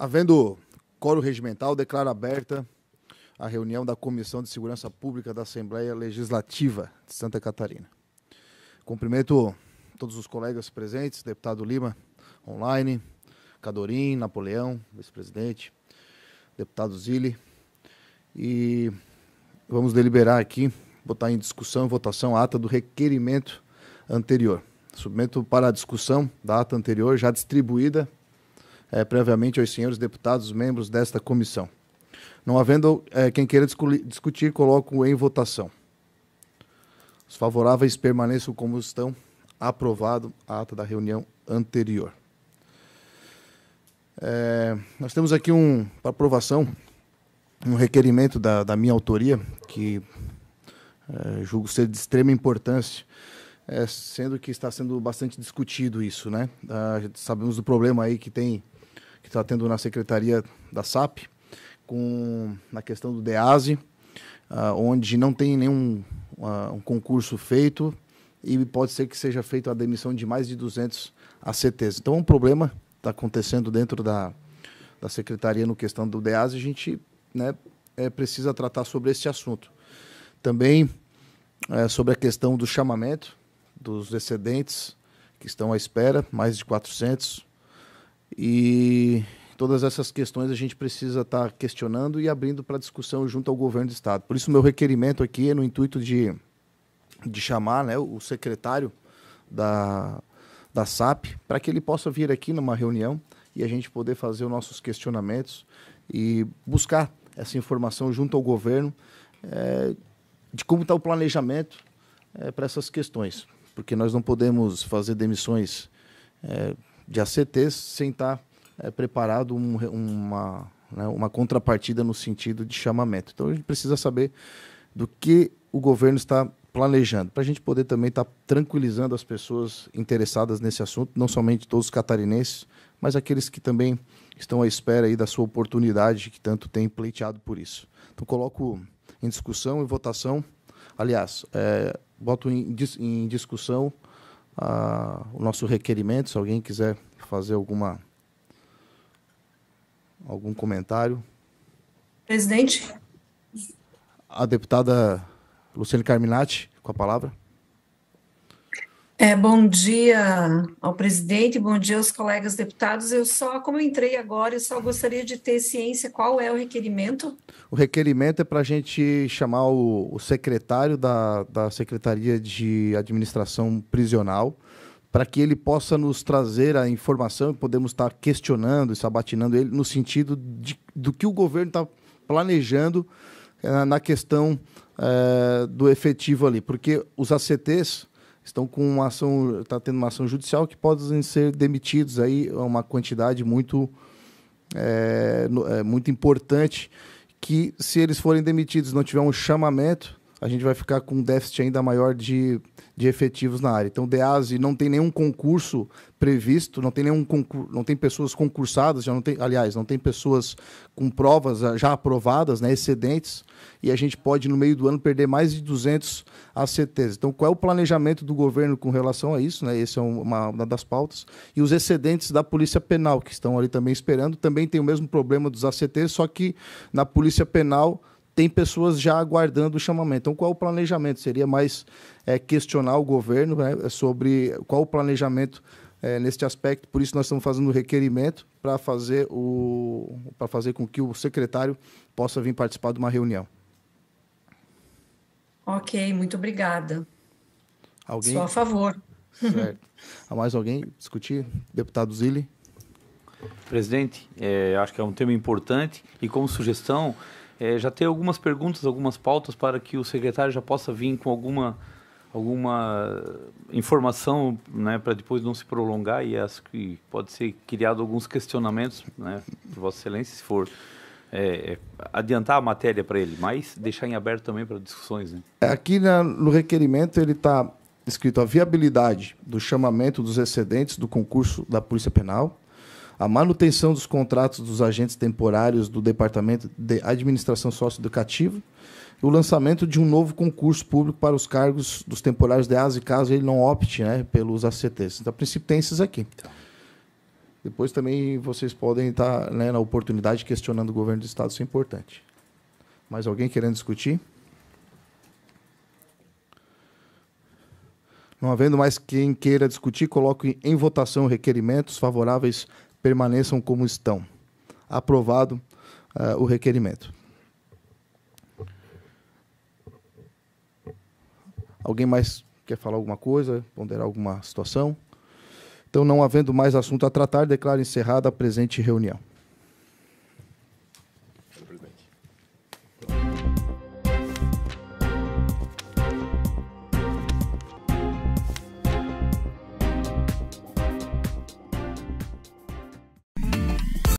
Havendo coro regimental, declaro aberta a reunião da Comissão de Segurança Pública da Assembleia Legislativa de Santa Catarina. Cumprimento todos os colegas presentes, deputado Lima, online, Cadorim, Napoleão, vice-presidente, deputado Zilli. E vamos deliberar aqui, botar em discussão e votação a ata do requerimento anterior. Submeto para a discussão da ata anterior, já distribuída é, previamente aos senhores deputados, membros desta comissão. Não havendo é, quem queira discutir, coloco em votação. Os favoráveis permaneçam como estão. Aprovado a ata da reunião anterior. É, nós temos aqui um para aprovação um requerimento da, da minha autoria que é, julgo ser de extrema importância, é, sendo que está sendo bastante discutido isso, né? Ah, sabemos do problema aí que tem que está tendo na secretaria da SAP, com na questão do DEASE, uh, ah, onde não tem nenhum uh, um concurso feito e pode ser que seja feita a demissão de mais de 200 ACTs. Então, é um problema está acontecendo dentro da, da secretaria no questão do DEAS, a gente né, é, precisa tratar sobre esse assunto. Também é, sobre a questão do chamamento dos excedentes que estão à espera, mais de 400, e todas essas questões a gente precisa estar tá questionando e abrindo para discussão junto ao governo do Estado. Por isso, meu requerimento aqui é no intuito de, de chamar né, o secretário da, da SAP para que ele possa vir aqui numa reunião e a gente poder fazer os nossos questionamentos e buscar essa informação junto ao governo é, de como está o planejamento é, para essas questões, porque nós não podemos fazer demissões. É, de ACTs sem tá, estar eh, é, preparado um, uma, né, uma contrapartida no sentido de chamamento. Então a gente precisa saber do que o governo está planejando, para a gente poder também estar tá tranquilizando as pessoas interessadas nesse assunto, não somente todos os catarinenses, mas aqueles que também estão à espera aí da sua oportunidade, que tanto tem pleiteado por isso. Então coloco em discussão e votação, aliás, é, boto em, em discussão a, o nosso requerimento, se alguém quiser fazer alguma algum comentário. Presidente. A deputada Luciane Carminati, com a palavra. É, bom dia ao presidente, bom dia aos colegas deputados. Eu só, como eu entrei agora, eu só gostaria de ter ciência qual é o requerimento. O requerimento é para a gente chamar o, o secretário da, da Secretaria de Administração Prisional para que ele possa nos trazer a informação e podemos estar questionando e sabatinando ele no sentido de, do que o governo está planejando eh, na questão eh, do efetivo ali. Porque os ACTs estão com uma ação, está tendo uma ação judicial que podem ser demitidos aí é uma quantidade muito é, no, é, muito importante que se eles forem demitidos não tiver um chamamento a gente vai ficar com um déficit ainda maior de, de efetivos na área. Então, o DEASE não tem nenhum concurso previsto, não tem nenhum concur, não tem pessoas concursadas, já não tem, aliás, não tem pessoas com provas já aprovadas, né, excedentes, e a gente pode no meio do ano perder mais de 200 ACTs. Então, qual é o planejamento do governo com relação a isso, né? Essa é uma, uma das pautas. E os excedentes da Polícia Penal que estão ali também esperando, também tem o mesmo problema dos ACTs, só que na Polícia Penal tem pessoas já aguardando o chamamento. Então, qual o planejamento? Seria mais é, questionar o governo né, sobre qual o planejamento é, neste aspecto. Por isso, nós estamos fazendo o requerimento para fazer, o, fazer com que o secretário possa vir participar de uma reunião. Ok, muito obrigada. Alguém? a favor. Certo. Há mais alguém discutir? Deputado Zilli? Presidente, é, acho que é um tema importante e como sugestão, é, já tem algumas perguntas, algumas pautas para que o secretário já possa vir com alguma, alguma informação né, para depois não se prolongar e acho que pode ser criado alguns questionamentos, né, de Vossa Excelência, se for é, é, adiantar a matéria para ele, mas deixar em aberto também para discussões. Né? É, aqui na, no requerimento ele está escrito a viabilidade do chamamento dos excedentes do concurso da Polícia Penal, a manutenção dos contratos dos agentes temporários do Departamento de Administração Socioeducativa, o lançamento de um novo concurso público para os cargos dos temporários de ASE, caso ele não opte né, pelos ACTs. Então, a princípio, tem esses aqui. Depois também vocês podem estar né, na oportunidade questionando o governo do Estado, isso é importante. Mais alguém querendo discutir? Não havendo mais quem queira discutir, coloco em votação requerimentos favoráveis permaneçam como estão. Aprovado uh, o requerimento. Alguém mais quer falar alguma coisa, ponderar alguma situação? Então, não havendo mais assunto a tratar, declaro encerrada a presente reunião.